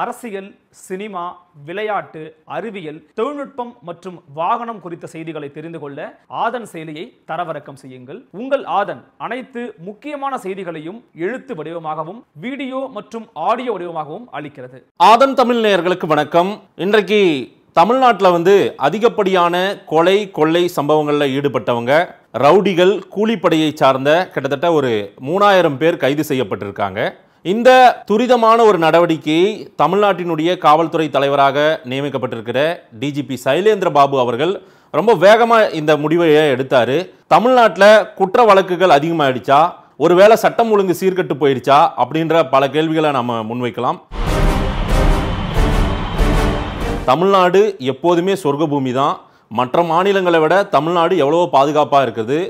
அரசியல் சினிமா விளையாட்டு அறிவியல் தொழில்நுட்பம் மற்றும் வாகனம் குறித்த செய்திகளை தெரிந்து கொள்ள ஆதன் செயலியை தரவிறக்கம் செய்யுங்கள் உங்கள் ஆதன் அனைத்து முக்கியமான செய்திகளையும் எழுத்து வடிவமாகவும் வீடியோ மற்றும் ஆடியோ வடிவமாகவும் அளிக்கிறது ஆதன் தமிழ் நேயர்களுக்கு வணக்கம் இன்றைக்கு தமிழ்நாட்டில் வந்து அதிகப்படியான கொலை கொள்ளை சம்பவங்களில் ஈடுபட்டவங்க ரவுடிகள் கூலிப்படையை சார்ந்த கிட்டத்தட்ட ஒரு மூணாயிரம் பேர் கைது செய்யப்பட்டிருக்காங்க இந்த துரிதமான ஒரு நடவடிக்கையை தமிழ்நாட்டினுடைய காவல்துறை தலைவராக நியமிக்கப்பட்டிருக்கிற டிஜிபி சைலேந்திர பாபு அவர்கள் ரொம்ப வேகமாக இந்த முடிவை எடுத்தார் தமிழ்நாட்டில் குற்ற வழக்குகள் அதிகமாகிடுச்சா ஒருவேளை சட்டம் ஒழுங்கு சீர்கட்டு போயிடுச்சா அப்படின்ற பல கேள்விகளை நம்ம முன்வைக்கலாம் தமிழ்நாடு எப்போதுமே சொர்க்க பூமி தான் மற்ற மாநிலங்களை விட தமிழ்நாடு எவ்வளோ பாதுகாப்பாக இருக்குது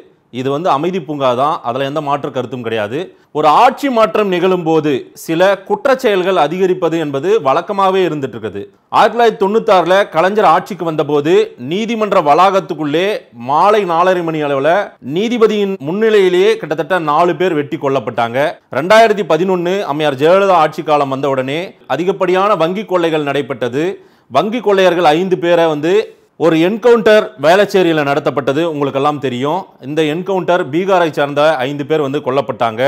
இது வந்து அமைதி பூங்கா தான் அதில் எந்த மாற்று கருத்தும் கிடையாது ஒரு ஆட்சி மாற்றம் நிகழும் போது சில குற்றச்செயல்கள் அதிகரிப்பது என்பது வழக்கமாகவே இருந்துட்டு இருக்குது ஆயிரத்தி தொள்ளாயிரத்தி தொண்ணூத்தாறில் கலைஞர் ஆட்சிக்கு வந்தபோது நீதிமன்ற வளாகத்துக்குள்ளே மாலை நாலரை மணி அளவில் நீதிபதியின் முன்னிலையிலேயே கிட்டத்தட்ட நாலு பேர் வெட்டி கொல்லப்பட்டாங்க ரெண்டாயிரத்தி பதினொன்று அம்மையார் ஜெயலலிதா ஆட்சி காலம் வந்த உடனே அதிகப்படியான வங்கி கொள்ளைகள் நடைபெற்றது வங்கி கொள்ளையர்கள் ஐந்து பேரை வந்து ஒரு என்கவுண்டர் வேளச்சேரியில் நடத்தப்பட்டது உங்களுக்கெல்லாம் தெரியும் இந்த என்கவுண்டர் பீகாரை சார்ந்த ஐந்து பேர் வந்து கொல்லப்பட்டாங்க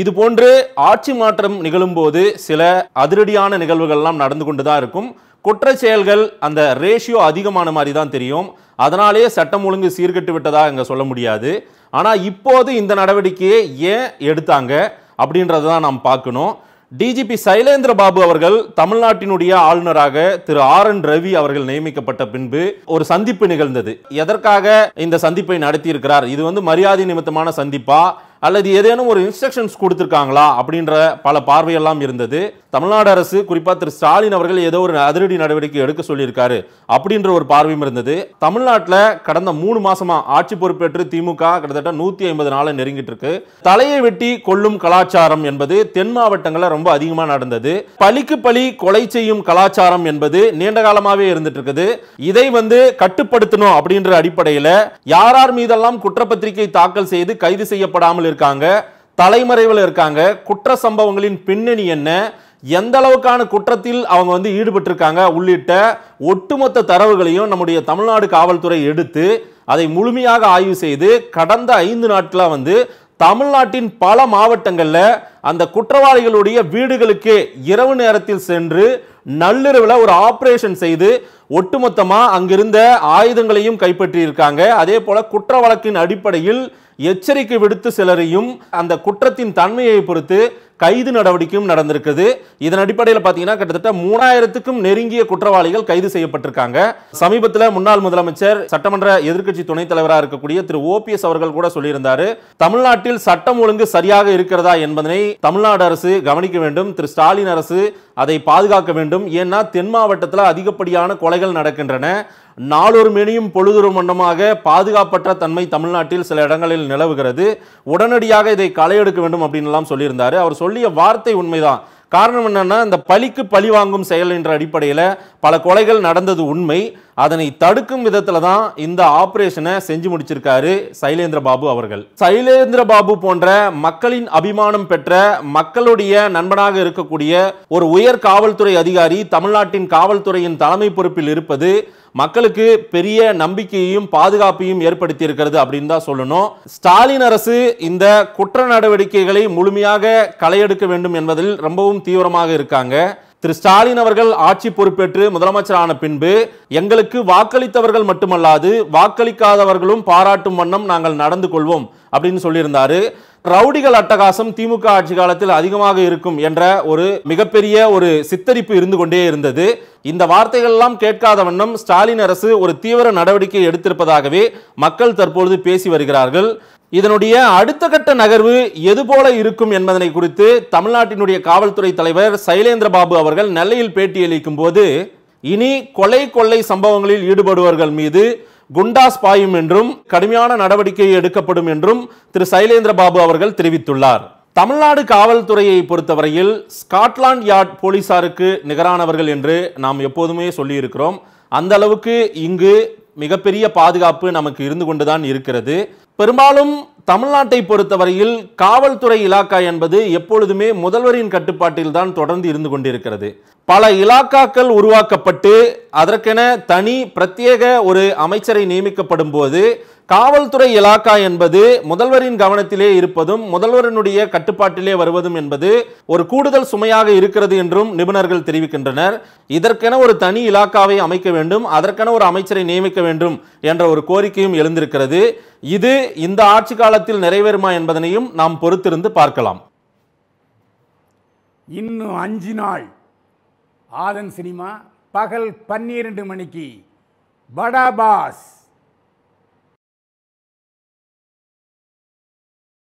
இது போன்று ஆட்சி மாற்றம் நிகழும்போது சில அதிரடியான நிகழ்வுகள்லாம் நடந்து கொண்டு தான் இருக்கும் குற்ற செயல்கள் அந்த ரேஷியோ அதிகமான மாதிரி தான் தெரியும் அதனாலேயே சட்டம் ஒழுங்கு சீர்கட்டு விட்டதாக இங்கே சொல்ல முடியாது ஆனால் இப்போது இந்த நடவடிக்கையை ஏன் எடுத்தாங்க அப்படின்றத தான் நாம் பார்க்கணும் டிஜிபி சைலேந்திர பாபு அவர்கள் தமிழ்நாட்டினுடைய ஆளுநராக திரு ஆர் என் ரவி அவர்கள் நியமிக்கப்பட்ட பின்பு ஒரு சந்திப்பு நிகழ்ந்தது எதற்காக இந்த சந்திப்பை நடத்தியிருக்கிறார் இது வந்து மரியாதை நிமித்தமான சந்திப்பா அல்லது ஏதேனும் ஒரு இன்ஸ்ட்ரக்ஷன்ஸ் கொடுத்துருக்காங்களா அப்படின்ற பல பார்வையெல்லாம் இருந்தது தமிழ்நாடு அரசு குறிப்பாக திரு ஸ்டாலின் அவர்கள் ஏதோ ஒரு அதிரடி நடவடிக்கை எடுக்க சொல்லியிருக்காரு அப்படின்ற ஒரு பார்வையும் இருந்தது தமிழ்நாட்டில் கடந்த மூணு மாசமா ஆட்சி பொறுப்பேற்று திமுக கிட்டத்தட்ட நூற்றி ஐம்பது நாளை நெருங்கிட்டு இருக்கு தலையை வெட்டி கொள்ளும் கலாச்சாரம் என்பது தென் மாவட்டங்களில் ரொம்ப அதிகமாக நடந்தது பலிக்கு பலி கொலை செய்யும் கலாச்சாரம் என்பது நீண்ட காலமாகவே இருந்துட்டு இருக்குது இதை வந்து கட்டுப்படுத்தணும் அப்படின்ற அடிப்படையில் யார் யார் மீதெல்லாம் குற்றப்பத்திரிகை தாக்கல் செய்து கைது செய்யப்படாமல் இருக்காங்க தலைமறைவில் இருக்காங்க குற்ற சம்பவங்களின் பின்னணி என்ன எந்த அளவுக்கான குற்றத்தில் அவங்க வந்து ஈடுபட்டிருக்காங்க உள்ளிட்ட ஒட்டுமொத்த தரவுகளையும் நம்முடைய தமிழ்நாடு காவல்துறை எடுத்து அதை முழுமையாக ஆய்வு செய்து கடந்த ஐந்து நாட்களாக வந்து தமிழ்நாட்டின் பல மாவட்டங்களில் அந்த குற்றவாளிகளுடைய வீடுகளுக்கு இரவு நேரத்தில் சென்று நள்ளிரவில் ஒரு ஆப்ரேஷன் செய்து ஒட்டுமொத்தமாக அங்கிருந்த ஆயுதங்களையும் கைப்பற்றியிருக்காங்க அதே போல் குற்ற வழக்கின் அடிப்படையில் எச்சரிக்கை விடுத்து சிலரையும் அந்த குற்றத்தின் தன்மையை பொறுத்து கைது நடவடிக்கையும் நடந்திருக்குது இதன் அடிப்படையில் பார்த்தீங்கன்னா கிட்டத்தட்ட மூணாயிரத்துக்கும் நெருங்கிய குற்றவாளிகள் கைது செய்யப்பட்டிருக்காங்க சமீபத்தில் முன்னாள் முதலமைச்சர் சட்டமன்ற எதிர்க்கட்சி துணைத் தலைவராக இருக்கக்கூடிய திரு ஓபிஎஸ் அவர்கள் கூட சொல்லியிருந்தாரு தமிழ்நாட்டில் சட்டம் ஒழுங்கு சரியாக இருக்கிறதா என்பதனை தமிழ்நாடு அரசு கவனிக்க வேண்டும் திரு ஸ்டாலின் அரசு அதை பாதுகாக்க வேண்டும் ஏன்னா தென் மாவட்டத்தில் அதிகப்படியான கொலைகள் நடக்கின்றன நாளொரு மினியும் பொழுதொரு மண்டமாக பாதுகாப்பற்ற தன்மை தமிழ்நாட்டில் சில இடங்களில் நிலவுகிறது உடனடியாக இதை களை எடுக்க வேண்டும் அப்படின்லாம் சொல்லியிருந்தார் அவர் சொல்லிய வார்த்தை உண்மைதான் காரணம் என்னன்னா இந்த பழிக்கு பழி வாங்கும் செயல் என்ற அடிப்படையில் பல கொலைகள் நடந்தது உண்மை அதனை தடுக்கும் விதத்தில் தான் இந்த ஆபரேஷனை செஞ்சு முடிச்சிருக்காரு சைலேந்திர பாபு அவர்கள் சைலேந்திர பாபு போன்ற மக்களின் அபிமானம் பெற்ற மக்களுடைய நண்பனாக இருக்கக்கூடிய ஒரு உயர் காவல்துறை அதிகாரி தமிழ்நாட்டின் காவல்துறையின் தலைமை பொறுப்பில் இருப்பது மக்களுக்கு பெரிய நம்பிக்கையையும் பாதுகாப்பையும் ஏற்படுத்தி இருக்கிறது அப்படின்னு தான் சொல்லணும் ஸ்டாலின் அரசு இந்த குற்ற நடவடிக்கைகளை முழுமையாக களையெடுக்க வேண்டும் என்பதில் ரொம்பவும் தீவிரமாக இருக்காங்க திரு ஸ்டாலின் அவர்கள் ஆட்சி பொறுப்பேற்று முதலமைச்சரான பின்பு எங்களுக்கு வாக்களித்தவர்கள் மட்டுமல்லாது வாக்களிக்காதவர்களும் பாராட்டும் வண்ணம் நாங்கள் நடந்து கொள்வோம் அப்படின்னு சொல்லியிருந்தாரு ரவுடிகள் அட்டகாசம் திமுக ஆட்சி காலத்தில் அதிகமாக இருக்கும் என்ற ஒரு மிகப்பெரிய ஒரு சித்தரிப்பு இருந்து கொண்டே இருந்தது இந்த வார்த்தைகள்லாம் கேட்காத வண்ணம் ஸ்டாலின் அரசு ஒரு தீவிர நடவடிக்கை எடுத்திருப்பதாகவே மக்கள் தற்பொழுது பேசி வருகிறார்கள் இதனுடைய அடுத்த கட்ட நகர்வு எது போல இருக்கும் என்பதனை குறித்து தமிழ்நாட்டினுடைய காவல்துறை தலைவர் சைலேந்திரபாபு அவர்கள் நெல்லையில் பேட்டியளிக்கும் போது இனி கொலை கொள்ளை சம்பவங்களில் ஈடுபடுவர்கள் மீது குண்டாஸ் பாயும் என்றும் கடுமையான நடவடிக்கை எடுக்கப்படும் என்றும் திரு சைலேந்திரபாபு அவர்கள் தெரிவித்துள்ளார் தமிழ்நாடு காவல்துறையை பொறுத்தவரையில் ஸ்காட்லாண்ட் யார்ட் போலீசாருக்கு நிகரானவர்கள் என்று நாம் எப்போதுமே சொல்லியிருக்கிறோம் அந்த அளவுக்கு இங்கு மிகப்பெரிய பாதுகாப்பு நமக்கு இருந்து கொண்டுதான் இருக்கிறது பெரும்பாலும் தமிழ்நாட்டை பொறுத்தவரையில் காவல்துறை இலாக்கா என்பது எப்பொழுதுமே முதல்வரின் கட்டுப்பாட்டில்தான் தொடர்ந்து இருந்து கொண்டிருக்கிறது பல இலாக்காக்கள் உருவாக்கப்பட்டு அதற்கென தனி பிரத்யேக ஒரு அமைச்சரை நியமிக்கப்படும் போது காவல்துறை இலாக்கா என்பது முதல்வரின் கவனத்திலே இருப்பதும் முதல்வரினுடைய கட்டுப்பாட்டிலே வருவதும் என்பது ஒரு கூடுதல் சுமையாக இருக்கிறது என்றும் நிபுணர்கள் தெரிவிக்கின்றனர் இதற்கென ஒரு தனி இலாக்காவை அமைக்க வேண்டும் அதற்கென ஒரு அமைச்சரை நியமிக்க வேண்டும் என்ற ஒரு கோரிக்கையும் எழுந்திருக்கிறது இது இந்த ஆட்சி காலத்தில் நிறைவேறுமா என்பதனையும் நாம் பொறுத்திருந்து பார்க்கலாம் இன்னும் அஞ்சு நாள் ஆதன் சினிமா பகல் பன்னிரண்டு மணிக்கு படாபாஸ்